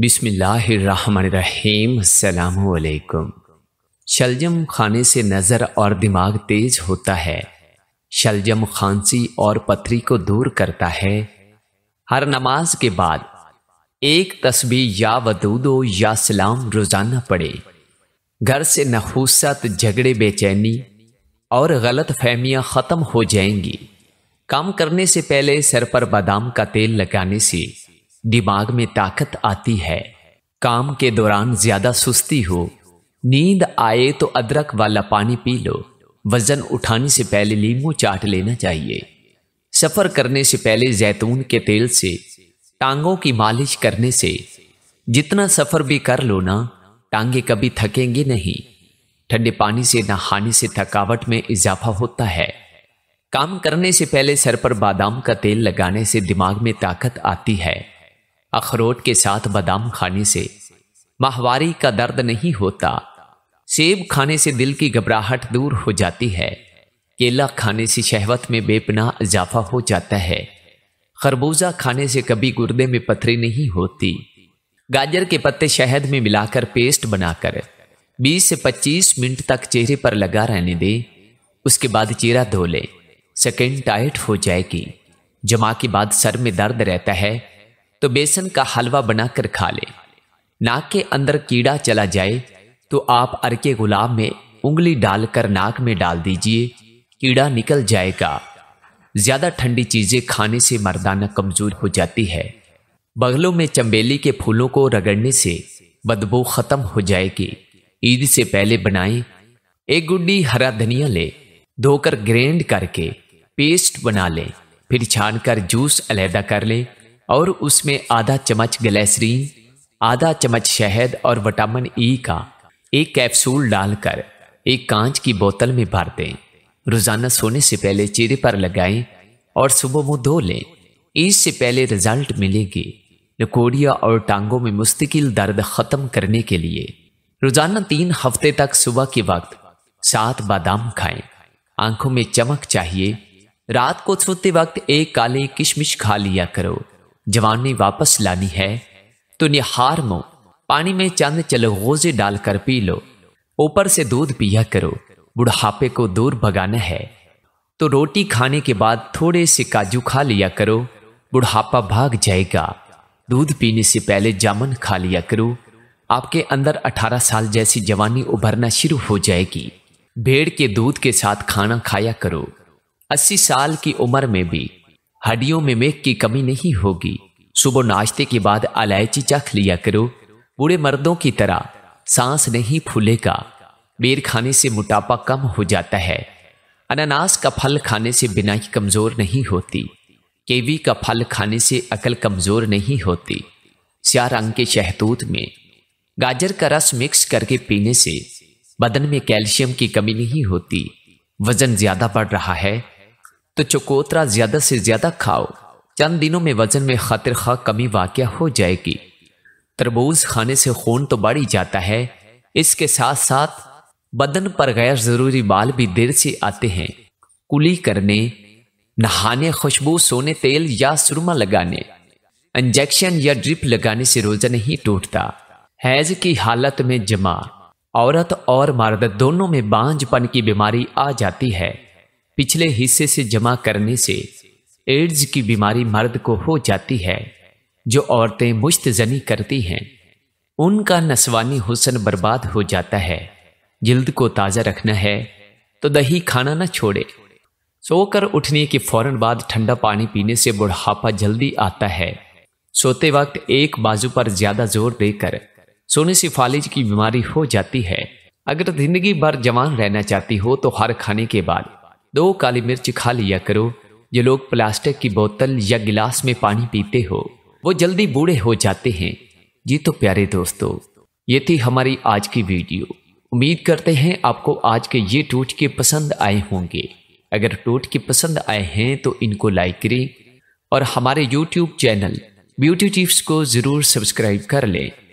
बिस्मिल्लाहिर्रहमानिर्रहीम शलजम खाने से नज़र और दिमाग तेज होता है शलजम खांसी और पथरी को दूर करता है हर नमाज के बाद एक तस्बीह या वदूदो या सलाम रोज़ाना पढ़े घर से नखूसत झगड़े बेचैनी और गलत फहमियाँ ख़त्म हो जाएंगी काम करने से पहले सर पर बादाम का तेल लगाने से दिमाग में ताकत आती है काम के दौरान ज्यादा सुस्ती हो नींद आए तो अदरक वाला पानी पी लो वजन उठाने से पहले लींबू चाट लेना चाहिए सफर करने से पहले जैतून के तेल से टांगों की मालिश करने से जितना सफर भी कर लो ना टांगे कभी थकेंगे नहीं ठंडे पानी से नहाने से थकावट में इजाफा होता है काम करने से पहले सर पर बादाम का तेल लगाने से दिमाग में ताकत आती है अखरोट के साथ बादाम खाने से माहवारी का दर्द नहीं होता सेब खाने से दिल की घबराहट दूर हो जाती है केला खाने से शहवत में बेपना इजाफा हो जाता है खरबूजा खाने से कभी गुर्दे में पथरी नहीं होती गाजर के पत्ते शहद में मिलाकर पेस्ट बनाकर 20 से 25 मिनट तक चेहरे पर लगा रहने दे उसके बाद चेहरा धो ले सेकेंड टाइट हो जाएगी जमा के बाद सर में दर्द रहता है तो बेसन का हलवा बनाकर खा ले नाक के अंदर कीड़ा चला जाए तो आप अरके गुलाब में उंगली डालकर नाक में डाल दीजिए कीड़ा निकल जाएगा ज्यादा ठंडी चीजें खाने से मर्दाना कमजोर हो जाती है बगलों में चंबेली के फूलों को रगड़ने से बदबू खत्म हो जाएगी ईद से पहले बनाएं एक गुड्डी हरा धनिया ले धोकर ग्रेंड करके पेस्ट बना लें फिर छान कर जूस अलहदा कर लें और उसमें आधा चम्मच ग्लैसरीन आधा चम्मच शहद और विटामिन ई e का एक कैप्सूल डालकर एक कांच की बोतल में भर दें रोजाना सोने से पहले चेहरे पर लगाएं और सुबह मुंह धो लें इससे पहले रिजल्ट मिलेगी नकोड़िया और टांगों में मुस्तकिल दर्द खत्म करने के लिए रोजाना तीन हफ्ते तक सुबह के वक्त सात बादाम खाएं आंखों में चमक चाहिए रात को सोते वक्त एक काले किशमिश खा लिया करो जवानी वापस लानी है तो निहार मो पानी में चंद चलगोजे डालकर पी लो ऊपर से दूध पिया करो बुढ़ापे को दूर भगाना है तो रोटी खाने के बाद थोड़े से काजू खा लिया करो बुढ़ापा भाग जाएगा दूध पीने से पहले जामन खा लिया करो आपके अंदर 18 साल जैसी जवानी उभरना शुरू हो जाएगी भेड़ के दूध के साथ खाना खाया करो 80 साल की उम्र में भी हड्डियों में मेघ की कमी नहीं होगी सुबह नाश्ते के बाद अलायची चख लिया करो बूढ़े मर्दों की तरह सांस नहीं फूलेगा बेर खाने से मोटापा कम हो जाता है अनानास का फल खाने से बिनाई कमज़ोर नहीं होती केवी का फल खाने से अकल कमज़ोर नहीं होती स्या रंग के शहतूत में गाजर का रस मिक्स करके पीने से बदन में कैल्शियम की कमी नहीं होती वजन ज़्यादा बढ़ रहा है तो चकोतरा ज्यादा से ज्यादा खाओ चंद दिनों में वजन में खातिर खा कमी वाक़ हो जाएगी तरबूज खाने से खून तो बढ़ ही जाता है इसके साथ साथ बदन पर गैर ज़रूरी बाल भी देर से आते हैं कुली करने नहाने खुशबू सोने तेल या सुरमा लगाने इंजेक्शन या ड्रिप लगाने से रोजा नहीं टूटता हैज की हालत में जमा औरत और मर्द दोनों में बांझपन की बीमारी आ जाती है पिछले हिस्से से जमा करने से एड्स की बीमारी मर्द को हो जाती है जो औरतें मुश्त जनी करती हैं उनका नसवानी हुसन बर्बाद हो जाता है जल्द को ताज़ा रखना है तो दही खाना ना छोड़े सोकर उठने के फौरन बाद ठंडा पानी पीने से बुढ़ापा जल्दी आता है सोते वक्त एक बाजू पर ज़्यादा जोर देकर सोने से फालिज की बीमारी हो जाती है अगर जिंदगी भर जवान रहना चाहती हो तो हर खाने के बाद दो काली मिर्च खा लिया करो जो लोग प्लास्टिक की बोतल या गिलास में पानी पीते हो वो जल्दी बूढ़े हो जाते हैं जी तो प्यारे दोस्तों ये थी हमारी आज की वीडियो उम्मीद करते हैं आपको आज के ये टूट के पसंद आए होंगे अगर टूट के पसंद आए हैं तो इनको लाइक करें और हमारे यूट्यूब चैनल ब्यूटी टिप्स को ज़रूर सब्सक्राइब कर लें